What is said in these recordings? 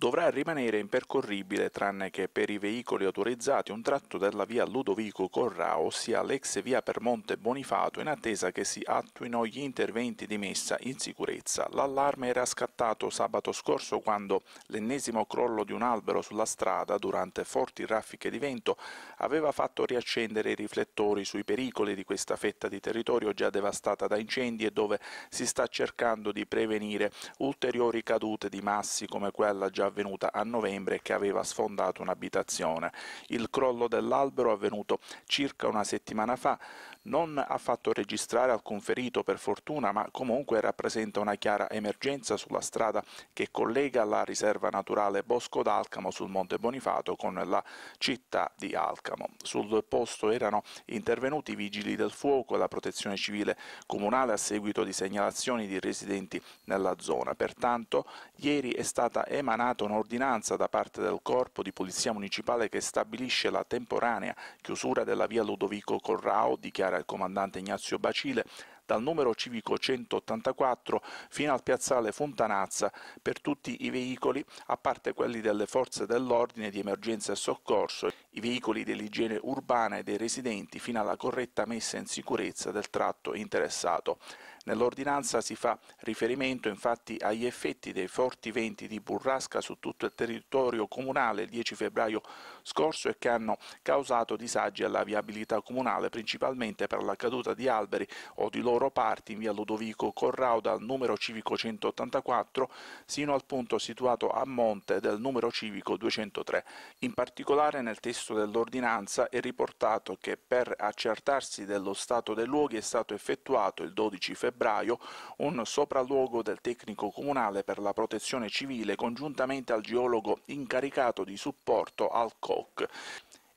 dovrà rimanere impercorribile tranne che per i veicoli autorizzati un tratto della via Ludovico Corrao, ossia l'ex via Permonte Bonifato, in attesa che si attuino gli interventi di messa in sicurezza. L'allarme era scattato sabato scorso quando l'ennesimo crollo di un albero sulla strada durante forti raffiche di vento aveva fatto riaccendere i riflettori sui pericoli di questa fetta di territorio già devastata da incendi e dove si sta cercando di prevenire ulteriori cadute di massi come quella già avvenuta a novembre che aveva sfondato un'abitazione. Il crollo dell'albero avvenuto circa una settimana fa non ha fatto registrare alcun ferito per fortuna, ma comunque rappresenta una chiara emergenza sulla strada che collega la riserva naturale Bosco d'Alcamo sul Monte Bonifato con la città di Alcamo. Sul posto erano intervenuti i vigili del fuoco e la protezione civile comunale a seguito di segnalazioni di residenti nella zona. Pertanto ieri è stata emanata emanata un'ordinanza da parte del Corpo di Polizia Municipale che stabilisce la temporanea chiusura della via Ludovico Corrao, dichiara il comandante Ignazio Bacile, dal numero civico 184 fino al piazzale Fontanazza per tutti i veicoli, a parte quelli delle forze dell'ordine di emergenza e soccorso, i veicoli dell'igiene urbana e dei residenti fino alla corretta messa in sicurezza del tratto interessato. Nell'ordinanza si fa riferimento infatti agli effetti dei forti venti di burrasca su tutto il territorio comunale il 10 febbraio scorso e che hanno causato disagi alla viabilità comunale principalmente per la caduta di alberi o di loro parti in via Ludovico Corrao dal numero civico 184 sino al punto situato a monte del numero civico 203. In particolare nel testo testo dell'ordinanza è riportato che per accertarsi dello stato dei luoghi è stato effettuato il 12 febbraio un sopralluogo del tecnico comunale per la protezione civile congiuntamente al geologo incaricato di supporto al COC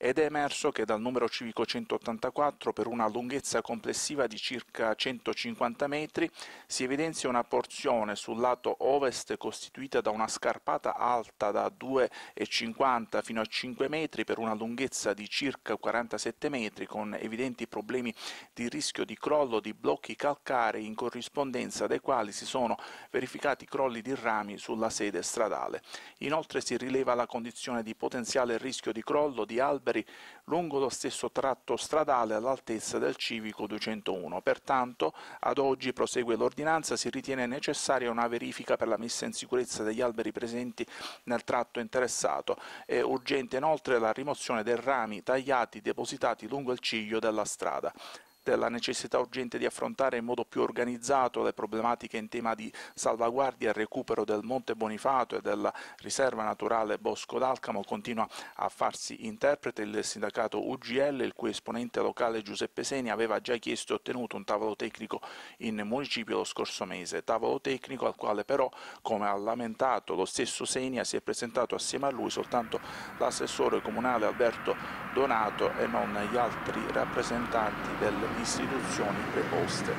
ed è emerso che dal numero civico 184 per una lunghezza complessiva di circa 150 metri si evidenzia una porzione sul lato ovest costituita da una scarpata alta da 2,50 fino a 5 metri per una lunghezza di circa 47 metri con evidenti problemi di rischio di crollo di blocchi calcarei in corrispondenza dei quali si sono verificati crolli di rami sulla sede stradale. Inoltre si rileva la condizione di potenziale rischio di crollo di alberi alberi lungo lo stesso tratto stradale all'altezza del civico 201. Pertanto, ad oggi, prosegue l'ordinanza, si ritiene necessaria una verifica per la messa in sicurezza degli alberi presenti nel tratto interessato. È urgente inoltre la rimozione dei rami tagliati depositati lungo il ciglio della strada della necessità urgente di affrontare in modo più organizzato le problematiche in tema di salvaguardia e recupero del Monte Bonifato e della riserva naturale Bosco d'Alcamo continua a farsi interprete il sindacato UGL, il cui esponente locale Giuseppe Seni aveva già chiesto e ottenuto un tavolo tecnico in municipio lo scorso mese, tavolo tecnico al quale però, come ha lamentato lo stesso Senia, si è presentato assieme a lui soltanto l'assessore comunale Alberto Donato e non gli altri rappresentanti del istituzioni preposte